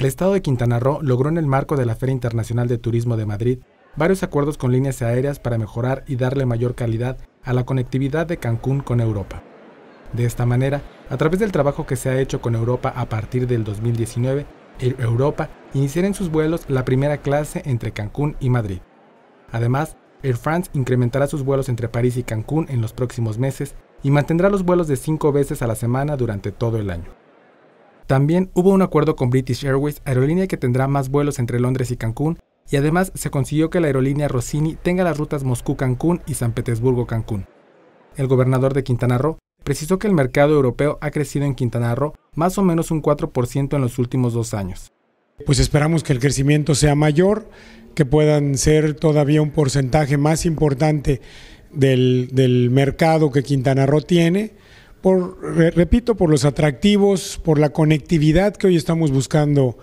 El Estado de Quintana Roo logró en el marco de la Feria Internacional de Turismo de Madrid varios acuerdos con líneas aéreas para mejorar y darle mayor calidad a la conectividad de Cancún con Europa. De esta manera, a través del trabajo que se ha hecho con Europa a partir del 2019, Europa iniciará en sus vuelos la primera clase entre Cancún y Madrid. Además, Air France incrementará sus vuelos entre París y Cancún en los próximos meses y mantendrá los vuelos de cinco veces a la semana durante todo el año. También hubo un acuerdo con British Airways, aerolínea que tendrá más vuelos entre Londres y Cancún, y además se consiguió que la aerolínea Rossini tenga las rutas Moscú-Cancún y San Petersburgo-Cancún. El gobernador de Quintana Roo precisó que el mercado europeo ha crecido en Quintana Roo más o menos un 4% en los últimos dos años. Pues esperamos que el crecimiento sea mayor, que puedan ser todavía un porcentaje más importante del, mercado que Quintana Roo tiene repito, por los atractivos, por la conectividad que hoy estamos buscando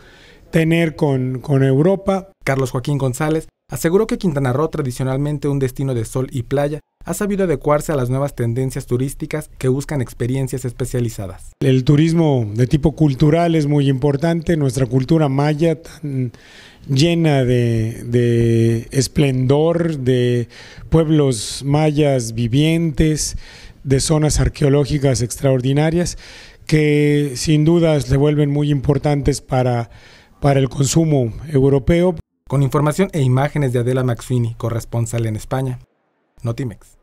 tener con, Europa. Carlos Joaquín González aseguró que Quintana Roo, tradicionalmente un destino de sol y playa, ha sabido adecuarse a las nuevas tendencias turísticas que buscan experiencias especializadas. El turismo de tipo cultural es muy importante, nuestra cultura maya tan llena de, de esplendor, de pueblos mayas vivientes, de zonas arqueológicas extraordinarias que sin dudas se vuelven muy importantes para, para el consumo europeo. Con información e imágenes de Adela Maxwini, corresponsal en España, Notimex.